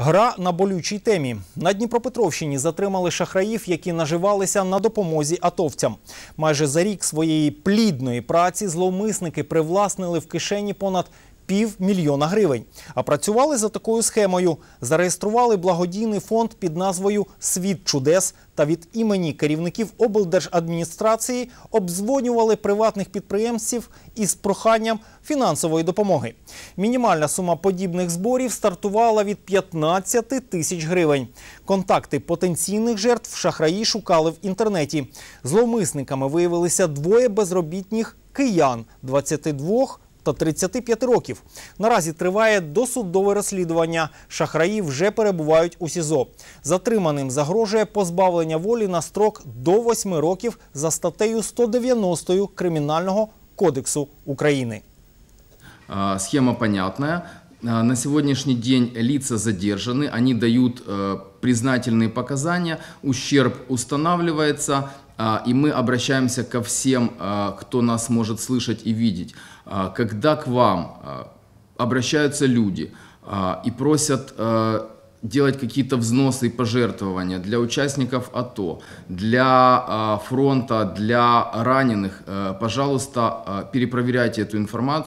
Гра на болючій темі на Дніпропетровщині затримали шахраїв, які наживалися на допомозі атовцям. Майже за рік своєї плідної праці зловмисники привласнили в кишені понад півмільйона гривень. А працювали за такою схемою. Зареєстрували благодійний фонд під назвою Світ чудес та від імені керівників облдержадміністрації обзвонювали приватних підприємців із проханням фінансової допомоги. Мінімальна сума подібних зборів стартувала від 15 тисяч гривень. Контакти потенційних жертв шахраї шукали в інтернеті. Зловмисниками виявилися двоє безробітних киян 22 та 35 років. Наразі триває досудове розслідування. Шахраї вже перебувають у СІЗО. Затриманим загрожує позбавлення волі на строк до 8 років за статтею 190 Кримінального кодексу України. Схема понятна. На сегодняшний день лица задержаны, они дают е, признательные показания, ущерб устанавливается, А, и мы обращаемся ко всем, а, кто нас может слышать и видеть. А, когда к вам обращаются люди и просят делать какие-то взносы и пожертвования для участников АТО, для фронта, для раненых, пожалуйста, перепроверяйте эту информацию.